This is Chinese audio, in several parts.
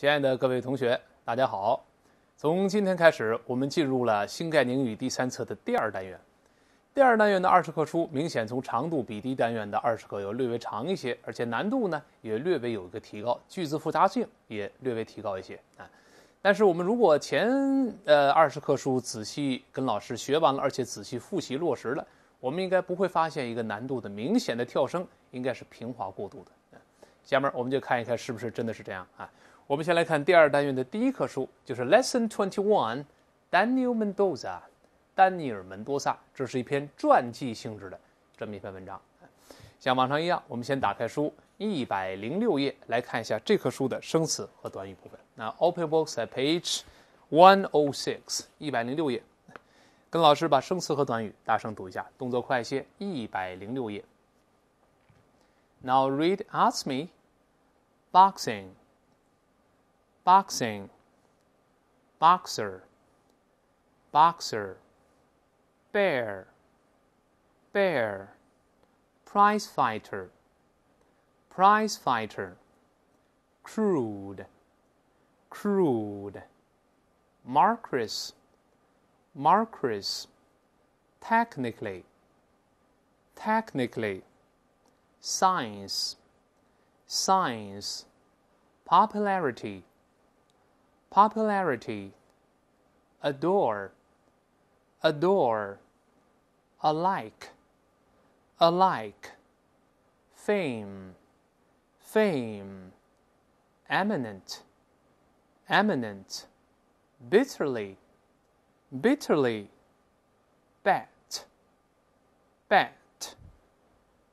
亲爱的各位同学，大家好！从今天开始，我们进入了新概念英语第三册的第二单元。第二单元的二十课书明显从长度比第一单元的二十课要略微长一些，而且难度呢也略微有一个提高，句子复杂性也略微提高一些啊。但是我们如果前呃二十课书仔细跟老师学完了，而且仔细复习落实了，我们应该不会发现一个难度的明显的跳升，应该是平滑过渡的。下面我们就看一看是不是真的是这样啊。我们先来看第二单元的第一课书，就是 Lesson Twenty One，Daniel Mendoza，丹尼尔·门多萨。这是一篇传记性质的这么一篇文章。像往常一样，我们先打开书一百零六页来看一下这课书的生词和短语部分。那 Open book s at page one o six，一百零六页。跟老师把生词和短语大声读一下，动作快些。一百零六页。Now read Ask me boxing. boxing, boxer, boxer, bear, bear, prize fighter, prize fighter, crude, crude, marquis, marquis, technically, technically, science, science, popularity, popularity, adore, adore, alike, alike, fame, fame, eminent, eminent, bitterly, bitterly, bet, bet,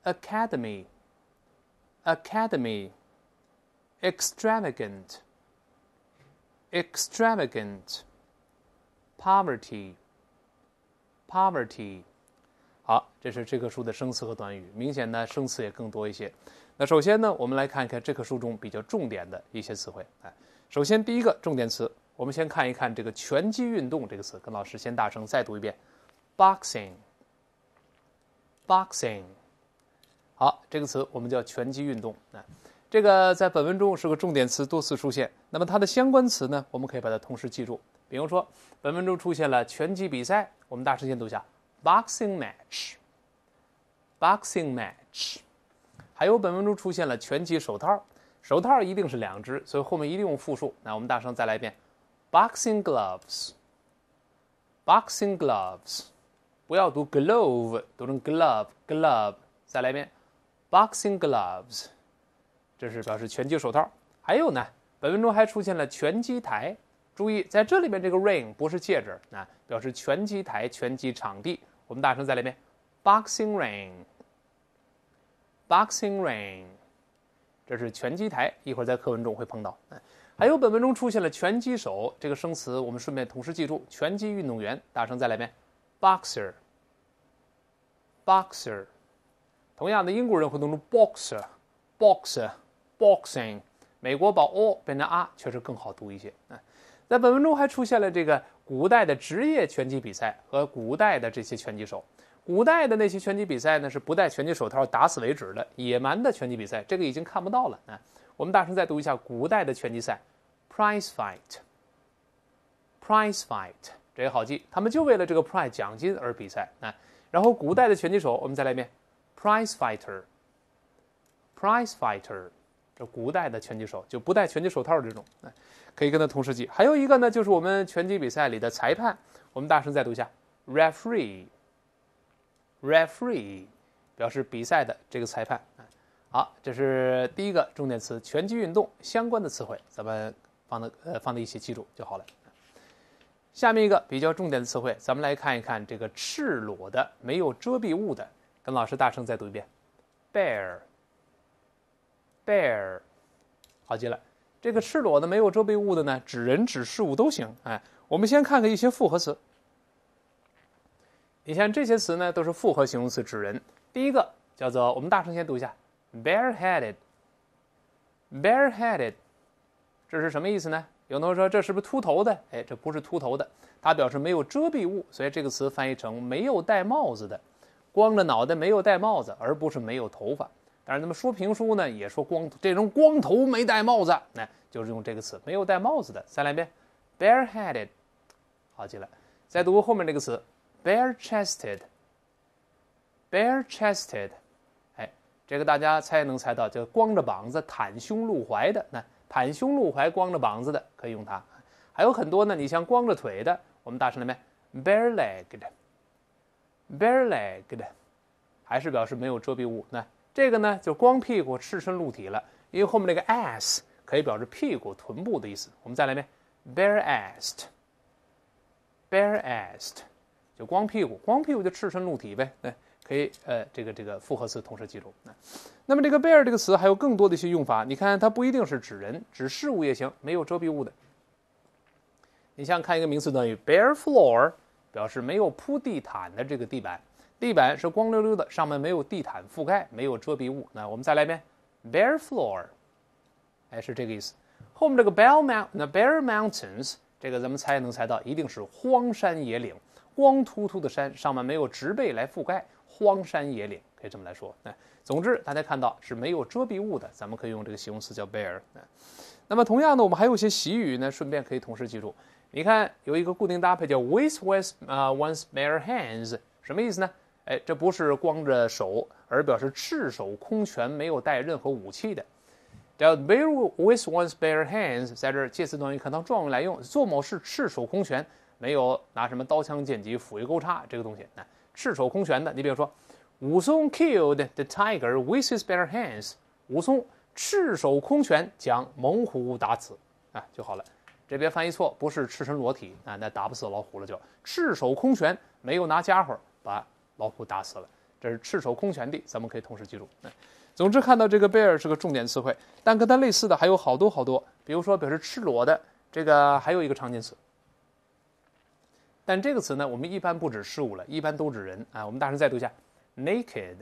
academy, academy, extravagant extravagant poverty poverty，好，这是这棵树的生词和短语，明显呢生词也更多一些。那首先呢，我们来看一看这棵树中比较重点的一些词汇。哎，首先第一个重点词，我们先看一看这个拳击运动这个词，跟老师先大声再读一遍：boxing boxing。好，这个词我们叫拳击运动。哎。这个在本文中是个重点词，多次出现。那么它的相关词呢？我们可以把它同时记住。比如说，本文中出现了拳击比赛，我们大声先读一下：boxing match，boxing match。还有本文中出现了拳击手套，手套一定是两只，所以后面一定用复数。那我们大声再来一遍：boxing gloves，boxing gloves。不要读 glove，读成 glove，glove。再来一遍：boxing gloves。这是表示拳击手套，还有呢，本文中还出现了拳击台。注意，在这里面这个 ring 不是戒指，啊，表示拳击台、拳击场地。我们大声在里面，boxing ring，boxing ring，这是拳击台。一会儿在课文中会碰到。还有本文中出现了拳击手这个生词，我们顺便同时记住，拳击运动员。大声在里面，boxer，boxer，同样的，英国人会读成 boxer，boxer。boxing，美国把 o 变成 r 确实更好读一些啊。在本文中还出现了这个古代的职业拳击比赛和古代的这些拳击手。古代的那些拳击比赛呢，是不戴拳击手套打死为止的野蛮的拳击比赛，这个已经看不到了啊。我们大声再读一下古代的拳击赛 p r i z e f i g h t p r i z e fight，这个好记，他们就为了这个 p r i z e 奖金而比赛啊。然后古代的拳击手，我们再来一遍 p r i z e f i g h t e r p r i z e fighter。这古代的拳击手就不戴拳击手套这种啊，可以跟他同时记。还有一个呢，就是我们拳击比赛里的裁判，我们大声再读一下，referee，referee 表示比赛的这个裁判啊。好，这是第一个重点词，拳击运动相关的词汇，咱们放到呃放在一起记住就好了。下面一个比较重点的词汇，咱们来看一看这个赤裸的、没有遮蔽物的，跟老师大声再读一遍，bare。bare，好极了，这个赤裸的、没有遮蔽物的呢，指人指事物都行。哎，我们先看看一些复合词。你像这些词呢，都是复合形容词指人。第一个叫做，我们大声先读一下，bareheaded。bareheaded，这是什么意思呢？有同学说这是不是秃头的？哎，这不是秃头的，它表示没有遮蔽物，所以这个词翻译成没有戴帽子的，光着脑袋没有戴帽子，而不是没有头发。但是，那么说评书呢，也说光这种光头没戴帽子，那就是用这个词“没有戴帽子的”。再来一遍，“bare-headed”，好极了。再读后面这个词，“bare-chested”，“bare-chested”，哎，这个大家猜能猜到，就光着膀子、袒胸露怀的。那袒胸露怀、光着膀子的可以用它。还有很多呢，你像光着腿的，我们大声来一 b a r e l e g g e d b a r e l e g g e d 还是表示没有遮蔽物那。这个呢，就光屁股赤身露体了，因为后面那个 ass 可以表示屁股、臀部的意思。我们再来一遍，bare ass，e d bare ass，e d 就光屁股，光屁股就赤身露体呗。哎，可以，呃，这个这个复合词同时记住。那，那么这个 bare 这个词还有更多的一些用法，你看它不一定是指人，指事物也行，没有遮蔽物的。你像看一个名词短语 bare floor，表示没有铺地毯的这个地板。地板是光溜溜的，上面没有地毯覆盖，没有遮蔽物。那我们再来一遍，bare floor，哎，是这个意思。后面这个 bare m o u n t 那 bare mountains，这个咱们猜也能猜到，一定是荒山野岭，光秃秃的山，上面没有植被来覆盖。荒山野岭可以这么来说。哎，总之大家看到是没有遮蔽物的，咱们可以用这个形容词叫 bare。哎，那么同样呢，我们还有一些习语呢，顺便可以同时记住。你看有一个固定搭配叫 with one's bare hands，什么意思呢？哎，这不是光着手，而表示赤手空拳，没有带任何武器的。叫 bear with one's bare hands，在这儿介词短语可当状语来用，做某事赤手空拳，没有拿什么刀枪剑戟斧钺钩叉这个东西啊，赤手空拳的。你比如说武松 killed the tiger with his bare hands。武松赤手空拳将猛虎打死啊，就好了。这边翻译错，不是赤身裸体啊，那打不死老虎了，就赤手空拳，没有拿家伙把。老虎打死了，这是赤手空拳的。咱们可以同时记住。总之，看到这个 “bear” 是个重点词汇，但跟它类似的还有好多好多。比如说，表示赤裸的这个还有一个常见词，但这个词呢，我们一般不指事物了，一般都指人啊。我们大声再读一下：“naked，naked”，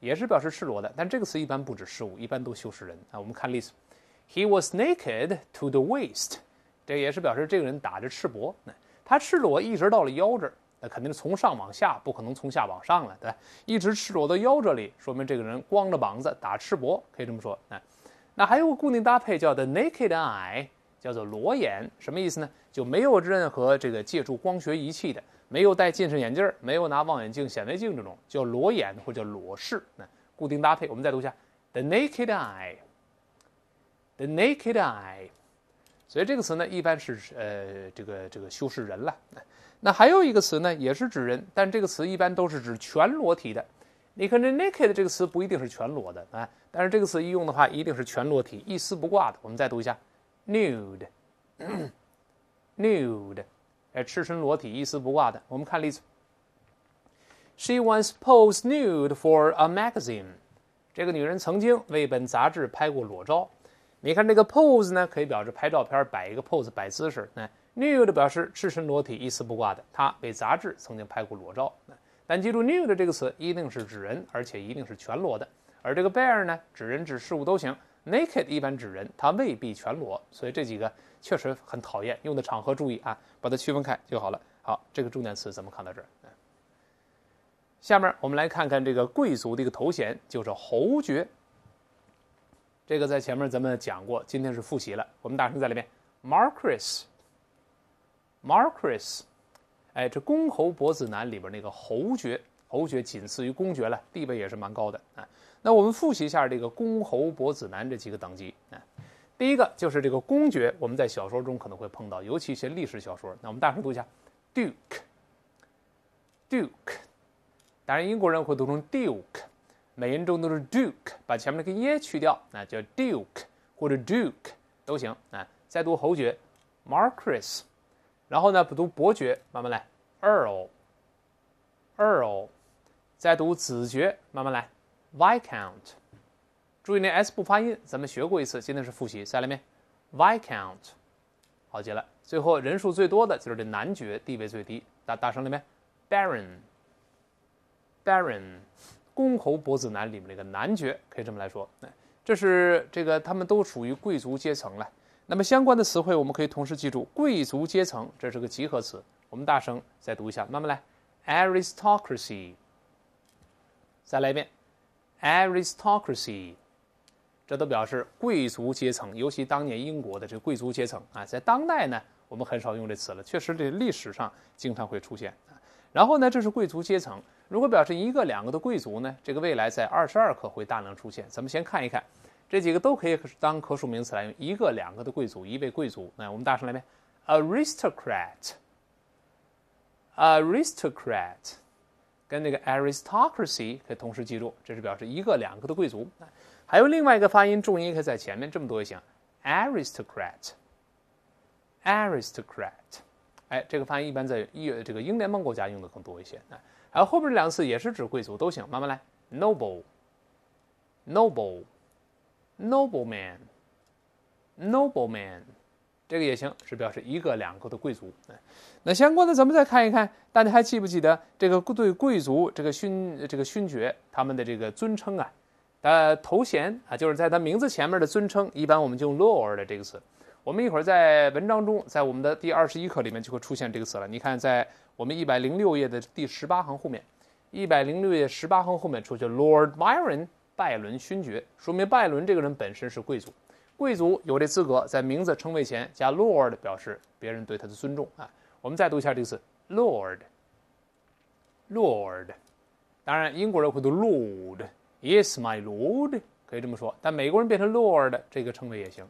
也是表示赤裸的，但这个词一般不指事物，一般都修饰人啊。我们看例子：“He was naked to the waist”，这也是表示这个人打着赤膊。他赤裸一直到了腰这儿，那肯定是从上往下，不可能从下往上了，对一直赤裸到腰这里，说明这个人光着膀子打赤膊，可以这么说。那，那还有个固定搭配叫 the n a k e d eye”，叫做裸眼，什么意思呢？就没有任何这个借助光学仪器的，没有戴近视眼镜儿，没有拿望远镜、显微镜这种，叫裸眼或者叫裸视。那固定搭配，我们再读一下：“the naked eye”，“the naked eye”。所以这个词呢，一般是呃，这个这个修饰人了。那还有一个词呢，也是指人，但这个词一般都是指全裸体的。你看这 “naked” 这个词不一定是全裸的啊，但是这个词一用的话，一定是全裸体，一丝不挂的。我们再读一下 “nude”，“nude”，哎，赤身裸体，一丝不挂的。我们看例子：“She once posed nude for a magazine。”这个女人曾经为本杂志拍过裸照。你看这个 pose 呢，可以表示拍照片、摆一个 pose、摆姿势。那 nude 的表示赤身裸体、一丝不挂的。他被杂志曾经拍过裸照。但记住 nude 这个词一定是指人，而且一定是全裸的。而这个 bare 呢，指人、指事物都行。naked 一般指人，它未必全裸。所以这几个确实很讨厌，用的场合注意啊，把它区分开就好了。好，这个重点词咱们看到这儿。下面我们来看看这个贵族的一个头衔，就是侯爵。这个在前面咱们讲过，今天是复习了。我们大声在里面，Marquis。Marquis，哎，这公侯伯子男里边那个侯爵，侯爵仅次于公爵了，地位也是蛮高的啊。那我们复习一下这个公侯伯子男这几个等级啊。第一个就是这个公爵，我们在小说中可能会碰到，尤其一些历史小说。那我们大声读一下，Duke。Duke，当然英国人会读成 Duke。美音中都是 Duke，把前面那个耶去掉，那叫 Duke 或者 Duke 都行啊。再读侯爵 m a r q u i s 然后呢，不读伯爵，慢慢来，Earl，Earl，再读子爵，慢慢来，Viscount。注意那 s 不发音，咱们学过一次，今天是复习，再来一遍，Viscount。好，极了。最后人数最多的就是这男爵，地位最低，大大声点，没 b a r o n b a r o n 公侯伯子男里面那个男爵，可以这么来说，这是这个他们都属于贵族阶层了。那么相关的词汇，我们可以同时记住“贵族阶层”，这是个集合词。我们大声再读一下，慢慢来，“aristocracy”，再来一遍，“aristocracy”，这都表示贵族阶层。尤其当年英国的这贵族阶层啊，在当代呢，我们很少用这词了。确实，这历史上经常会出现。然后呢，这是贵族阶层。如果表示一个、两个的贵族呢？这个未来在二十二课会大量出现。咱们先看一看，这几个都可以当可数名词来用。一个、两个的贵族，一位贵族。那我们大声来念：aristocrat，aristocrat，跟那个 aristocracy 可以同时记住，这是表示一个、两个的贵族。还有另外一个发音，重音可以在前面，这么多也行：aristocrat，aristocrat。哎，这个发音一般在英这个英联邦国家用的更多一些哎还有后边这两个词也是指贵族都行，慢慢来，noble，noble，nobleman，nobleman，这个也行，是表示一个两个的贵族。那相关的，咱们再看一看，大家还记不记得这个对贵族、这个勋、这个勋爵他们的这个尊称啊？呃，头衔啊，就是在他名字前面的尊称，一般我们就用 lord 的这个词。我们一会儿在文章中，在我们的第二十一课里面就会出现这个词了。你看，在。我们一百零六页的第十八行后面，一百零六页十八行后面出现 Lord Byron 拜伦勋爵，说明拜伦这个人本身是贵族，贵族有这资格在名字称谓前加 Lord 表示别人对他的尊重啊。我们再读一下这个词 Lord，Lord，当然英国人会读 Lord，Yes my Lord 可以这么说，但美国人变成 Lord 这个称谓也行。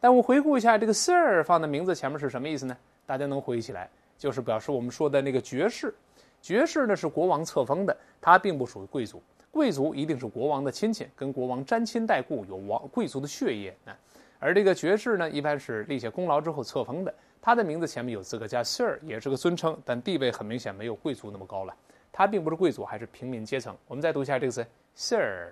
但我回顾一下这个 Sir 放在名字前面是什么意思呢？大家能回忆起来？就是表示我们说的那个爵士，爵士呢是国王册封的，他并不属于贵族，贵族一定是国王的亲戚，跟国王沾亲带故，有王贵族的血液啊。而这个爵士呢，一般是立下功劳之后册封的，他的名字前面有资格加 Sir，也是个尊称，但地位很明显没有贵族那么高了，他并不是贵族，还是平民阶层。我们再读一下这个词 Sir，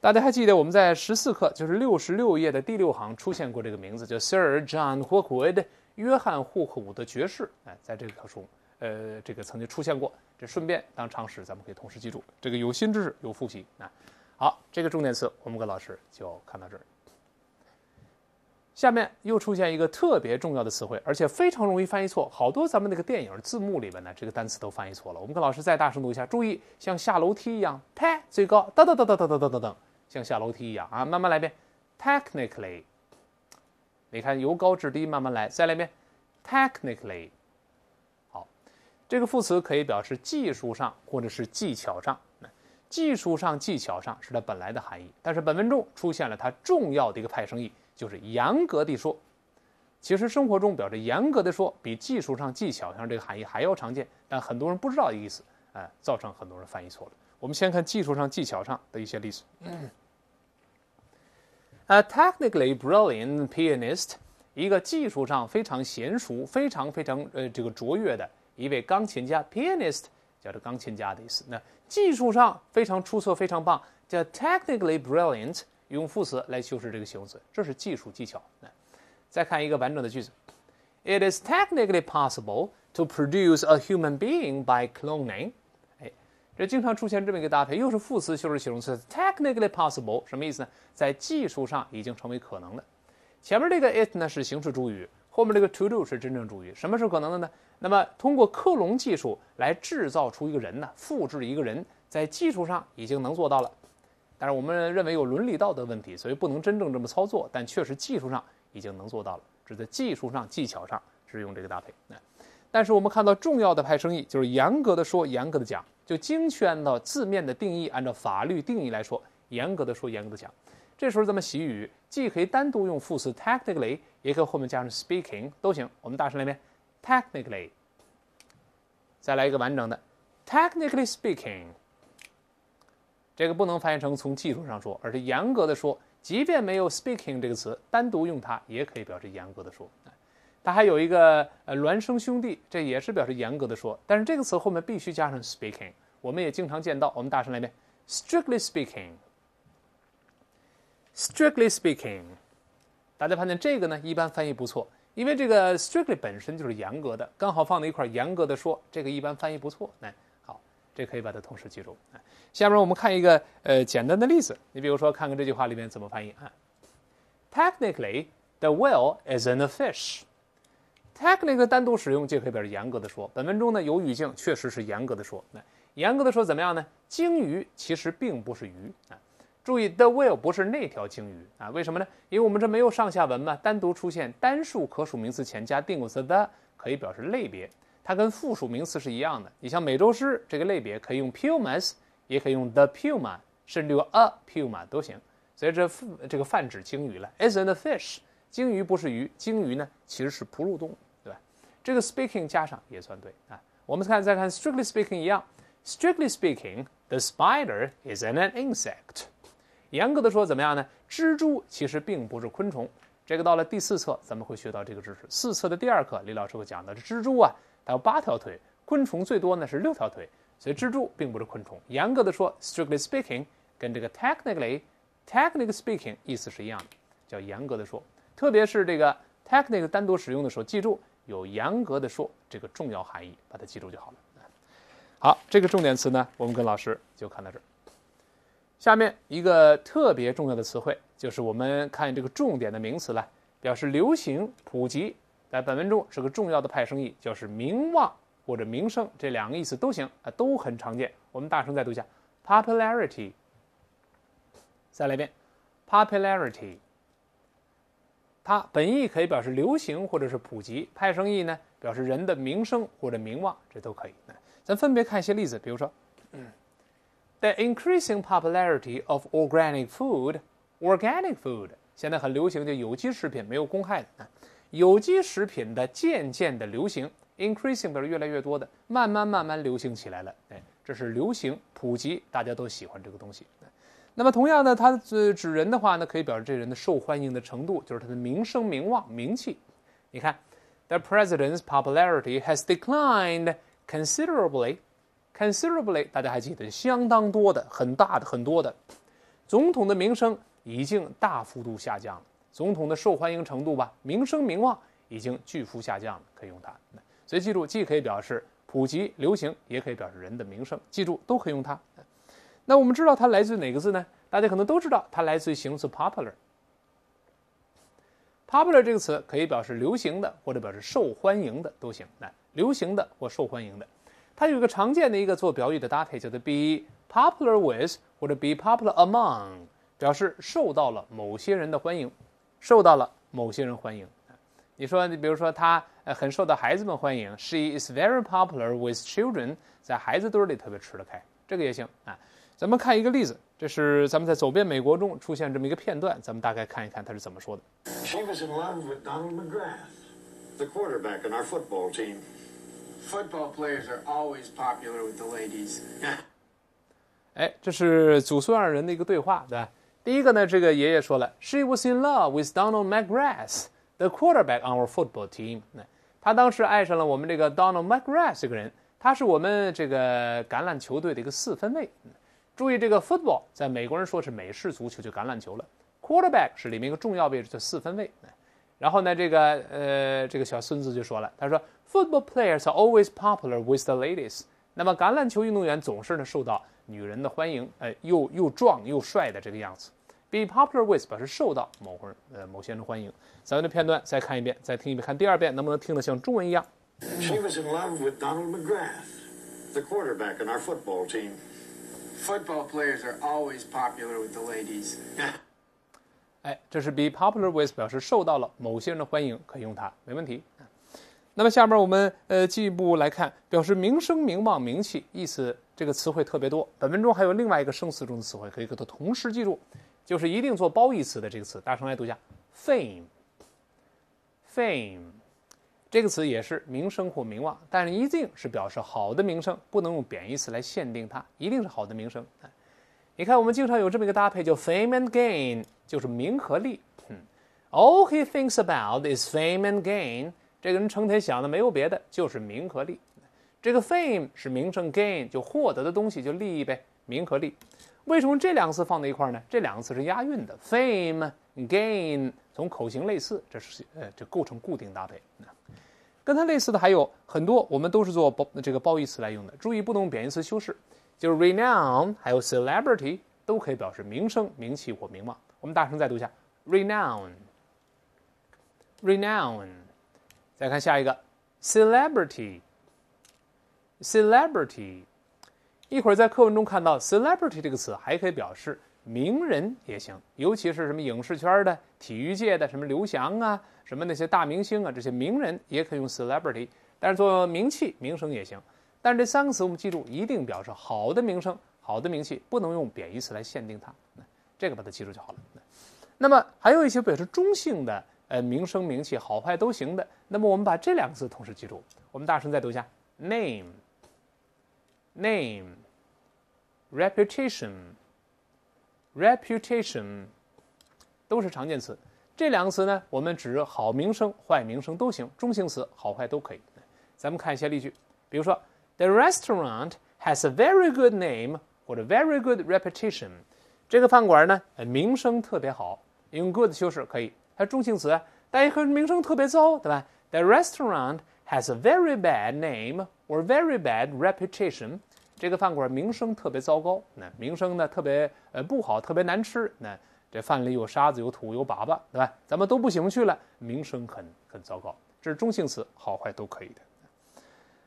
大家还记得我们在十四课，就是六十六页的第六行出现过这个名字，叫 Sir John Hawkwood。约翰·霍克伍德爵士，哎，在这个课中，呃，这个曾经出现过。这顺便当常识，咱们可以同时记住。这个有新知识，有复习啊。好，这个重点词，我们跟老师就看到这儿。下面又出现一个特别重要的词汇，而且非常容易翻译错。好多咱们那个电影字幕里边呢，这个单词都翻译错了。我们跟老师再大声读一下，注意像下楼梯一样，啪，最高，哒哒哒哒哒哒哒等等，像下楼梯一样啊，慢慢来一遍，technically。你看，由高至低，慢慢来。再来一遍，Technically，好，这个副词可以表示技术上或者是技巧上。技术上、技巧上是它本来的含义，但是本文中出现了它重要的一个派生意，就是严格地说。其实生活中表示严格地说，比技术上、技巧上这个含义还要常见，但很多人不知道的意思，哎，造成很多人翻译错了。我们先看技术上、技巧上的一些例子。A technically brilliant pianist，一个技术上非常娴熟、非常非常呃这个卓越的一位钢琴家，pianist 叫做钢琴家的意思。那技术上非常出色、非常棒，叫 technically brilliant，用副词来修饰这个形容词，这是技术技巧。那再看一个完整的句子：It is technically possible to produce a human being by cloning。这经常出现这么一个搭配，又是副词修饰形容词，technically possible，什么意思呢？在技术上已经成为可能了。前面这个 it 呢是形式主语，后面这个 to do 是真正主语。什么是可能的呢？那么通过克隆技术来制造出一个人呢，复制一个人，在技术上已经能做到了。但是我们认为有伦理道德问题，所以不能真正这么操作，但确实技术上已经能做到了，指在技术上、技巧上是用这个搭配。那但是我们看到重要的派生意就是严格的说，严格的讲。就精确按照字面的定义，按照法律定义来说，严格的说，严格的讲，这时候咱们习语，既可以单独用副词 technically，也可以后面加上 speaking 都行。我们大声来一遍，technically。再来一个完整的，technically speaking。这个不能翻译成从技术上说，而是严格的说。即便没有 speaking 这个词，单独用它也可以表示严格的说。它还有一个呃，孪生兄弟，这也是表示严格的说，但是这个词后面必须加上 speaking。我们也经常见到，我们大声来一遍：strictly speaking，strictly speaking。大家发现这个呢，一般翻译不错，因为这个 strictly 本身就是严格的，刚好放在一块，严格的说，这个一般翻译不错。来，好，这可以把它同时记住。哎，下面我们看一个呃简单的例子，你比如说看看这句话里面怎么翻译啊：Technically, the whale isn't a fish。Technic 单独使用就可以表示严格的说。本文中呢有语境，确实是严格的说。那严格的说怎么样呢？鲸鱼其实并不是鱼啊。注意 the whale 不是那条鲸鱼啊。为什么呢？因为我们这没有上下文嘛。单独出现单数可数名词前加定冠词 the 可以表示类别，它跟复数名词是一样的。你像美洲狮这个类别，可以用 pumas，也可以用 the puma，甚至用 a puma 都行。所以这这个泛指鲸鱼了。Isn't a fish？鲸鱼不是鱼。鲸鱼呢其实是哺乳动物。这个 speaking 加上也算对啊。我们看，再看 strictly speaking 一样。Strictly speaking, the spider i s n an insect。严格的说，怎么样呢？蜘蛛其实并不是昆虫。这个到了第四册，咱们会学到这个知识。四册的第二课，李老师会讲的。蜘蛛啊，它有八条腿，昆虫最多呢是六条腿，所以蜘蛛并不是昆虫。严格的说，strictly speaking 跟这个 technically, technically speaking 意思是一样的，叫严格的说。特别是这个 technically 单独使用的时候，记住。有严格的说，这个重要含义，把它记住就好了。好，这个重点词呢，我们跟老师就看到这儿。下面一个特别重要的词汇，就是我们看这个重点的名词了，表示流行、普及，在本文中是个重要的派生意，就是名望或者名声，这两个意思都行啊，都很常见。我们大声再读一下：popularity。再来一遍，popularity。它本意可以表示流行或者是普及，派生意呢，表示人的名声或者名望，这都可以。咱分别看一些例子，比如说，嗯，The increasing popularity of organic food，organic food 现在很流行，就有机食品，没有公害的。有机食品的渐渐的流行，increasing 表示越来越多的，慢慢慢慢流行起来了。哎，这是流行普及，大家都喜欢这个东西。那么同样呢，它指指人的话呢，可以表示这人的受欢迎的程度，就是他的名声、名望、名气。你看，The president's popularity has declined considerably. considerably 大家还记得，相当多的，很大的，很多的。总统的名声已经大幅度下降了，总统的受欢迎程度吧，名声、名望已经巨幅下降了，可以用它。所以记住，既可以表示普及、流行，也可以表示人的名声，记住都可以用它。那我们知道它来自于哪个字呢？大家可能都知道，它来自于形容词 popular。popular 这个词可以表示流行的，或者表示受欢迎的都行。那流行的或受欢迎的，它有一个常见的一个做表语的搭配，叫做 be popular with 或者 be popular among，表示受到了某些人的欢迎，受到了某些人欢迎。你说，你比如说，他呃很受到孩子们欢迎，she is very popular with children，在孩子堆里特别吃得开，这个也行啊。咱们看一个例子，这是咱们在《走遍美国》中出现这么一个片段，咱们大概看一看他是怎么说的。She was in love with Donald McGrath, the quarterback in our football team. Football players are always popular with the ladies. 哎，这是祖孙二人的一个对话，对吧？第一个呢，这个爷爷说了，She was in love with Donald McGrath, the quarterback on our football team。他当时爱上了我们这个 Donald McGrath 这个人，他是我们这个橄榄球队的一个四分卫。注意这个 football，在美国人说是美式足球，就橄榄球了。quarterback 是里面一个重要位置，叫四分卫。然后呢，这个呃，这个小孙子就说了，他说 football players are always popular with the ladies。那么橄榄球运动员总是呢受到女人的欢迎，呃，又又壮又帅的这个样子。be popular with 表示受到某个人呃某些人欢迎。咱们的片段再看一遍，再听一遍，看第二遍能不能听得像中文一样。She was in love with Donald McGrath, the quarterback in our football team. Football players are always popular with the ladies. 哎，这是 be popular with 表示受到了某些人的欢迎，可以用它，没问题。那么下面我们呃进一步来看，表示名声、名望、名气，意思这个词汇特别多。本文中还有另外一个生词中的词汇，可以跟它同时记住，就是一定做褒义词的这个词。大声来读一下，fame，fame。这个词也是名声或名望，但是一定是表示好的名声，不能用贬义词来限定它，一定是好的名声。你看，我们经常有这么一个搭配，叫 fame and gain，就是名和利。嗯 All he thinks about is fame and gain。这个人成天想的没有别的，就是名和利。这个 fame 是名声，gain 就获得的东西，就利益呗，名和利。为什么这两个词放在一块呢？这两个词是押韵的，fame gain，从口型类似，这是呃，这构成固定搭配。跟它类似的还有很多，我们都是做褒这个褒义词来用的。注意，不能贬义词修饰，就是 r e n o w n 还有 celebrity 都可以表示名声、名气或名望。我们大声再读一下 r e n o w n r e n o w n 再看下一个 celebrity，celebrity。一会儿在课文中看到 celebrity 这个词，还可以表示。名人也行，尤其是什么影视圈的、体育界的，什么刘翔啊，什么那些大明星啊，这些名人也可以用 celebrity，但是做名气、名声也行。但是这三个词我们记住，一定表示好的名声、好的名气，不能用贬义词来限定它。这个把它记住就好了。那么还有一些表示中性的，呃，名声、名气，好坏都行的。那么我们把这两个字同时记住。我们大声再读一下：name，name，reputation。reputation 都是常见词。这两个词呢，我们指好名声、坏名声都行，中性词好坏都可以。咱们看一些例句，比如说，The restaurant has a very good name 或者 very good reputation。这个饭馆呢，名声特别好，用 good 修饰可以。它中性词，大家可名声特别糟，对吧？The restaurant has a very bad name or very bad reputation。这个饭馆名声特别糟糕，那名声呢特别呃不好，特别难吃。那这饭里有沙子、有土、有粑粑，对吧？咱们都不行去了，名声很很糟糕。这是中性词，好坏都可以的。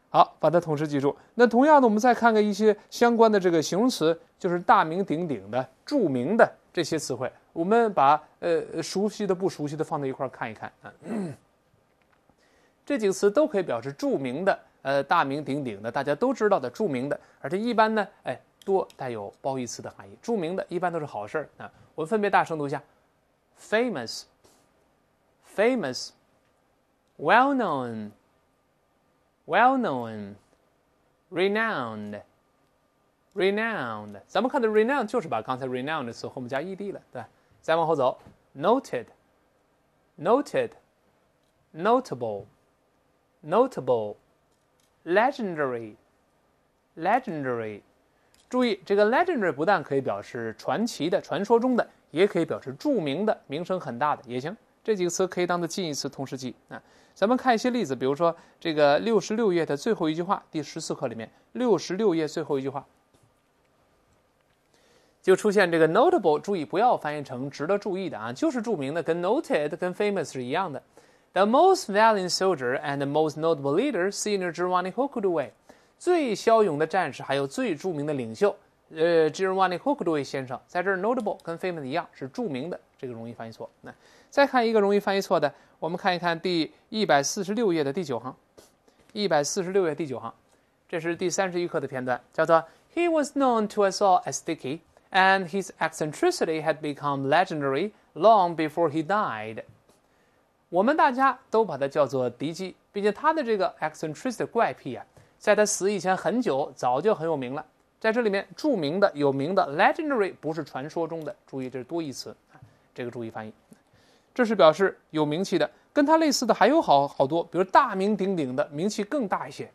好，把它同时记住。那同样的，我们再看看一些相关的这个形容词，就是大名鼎鼎的、著名的这些词汇。我们把呃熟悉的、不熟悉的放在一块看一看啊。这几个词都可以表示著名的。呃，大名鼎鼎的，大家都知道的，著名的，而且一般呢，哎，多带有褒义词的含义。著名的，一般都是好事儿啊。我们分别大声读一下：famous，famous，well known，well known，renowned，renowned。咱们看的 renowned 就是把刚才 renowned 的词后面加 ed 了，对。再往后走，noted，noted，notable，notable。Legendary, legendary，注意这个 legendary 不但可以表示传奇的、传说中的，也可以表示著名的、名声很大的，也行。这几个词可以当做近义词同时记啊。咱们看一些例子，比如说这个六十六页的最后一句话，第十四课里面，六十六页最后一句话就出现这个 notable，注意不要翻译成值得注意的啊，就是著名的，跟 noted、跟 famous 是一样的。The most valiant soldier and the most notable leader, Senior Giovanni Hokuduwe，最骁勇的战士，还有最著名的领袖，呃，Giovanni Hokuduwe 先生，在这儿 notable 跟 famous 一样是著名的，这个容易翻译错。那再看一个容易翻译错的，我们看一看第一百四十六页的第九行，一百四十六页第九行，这是第三十一课的片段，叫做 He was known to us all as Dicky, and his eccentricity had become legendary long before he died. 我们大家都把它叫做迪基，并且他的这个 eccentric 怪癖啊，在他死以前很久，早就很有名了。在这里面，著名的、有名的 legendary 不是传说中的，注意这是多义词，这个注意翻译，这是表示有名气的。跟他类似的还有好好多，比如大名鼎鼎的，名气更大一些。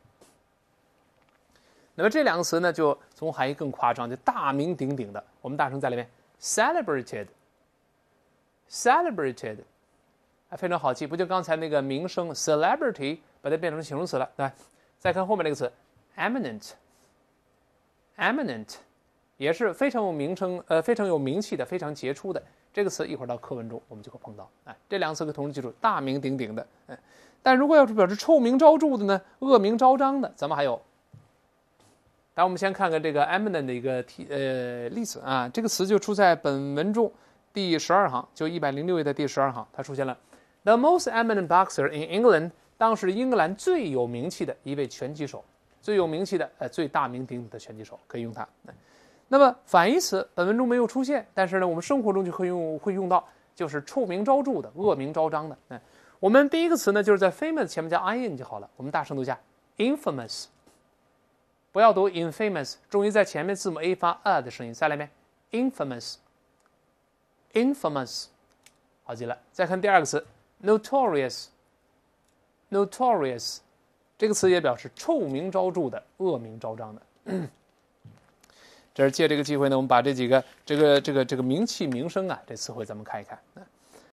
那么这两个词呢，就从含义更夸张，就大名鼎鼎的。我们大声在里面 celebrated，celebrated。还非常好记，不就刚才那个名声 （celebrity） 把它变成形容词了，对吧？再看后面那个词，eminent，eminent，也是非常有名称，呃，非常有名气的，非常杰出的这个词，一会儿到课文中我们就会碰到。哎，这两个词同时记住，大名鼎鼎的。哎，但如果要是表示臭名昭著的呢，恶名昭彰的，咱们还有。来，我们先看看这个 eminent 的一个题，呃例子啊，这个词就出在本文中第十二行，就一百零六页的第十二行，它出现了。The most eminent boxer in England，当时英格兰最有名气的一位拳击手，最有名气的呃，最大名鼎鼎的拳击手，可以用它。那么反义词，本文中没有出现，但是呢，我们生活中就可以用，会用到，就是臭名昭著的，恶名昭彰的。嗯、我们第一个词呢，就是在 famous 前面加 i n 就好了。我们大声读一下，infamous。不要读 infamous，注意在前面字母 a 发呃的声音，再来一遍，infamous，infamous，好极了。再看第二个词。Notorious。Notorious，这个词也表示臭名昭著的、恶名昭彰的。这是借这个机会呢，我们把这几个、这个、这个、这个名气、名声啊，这词汇咱们看一看。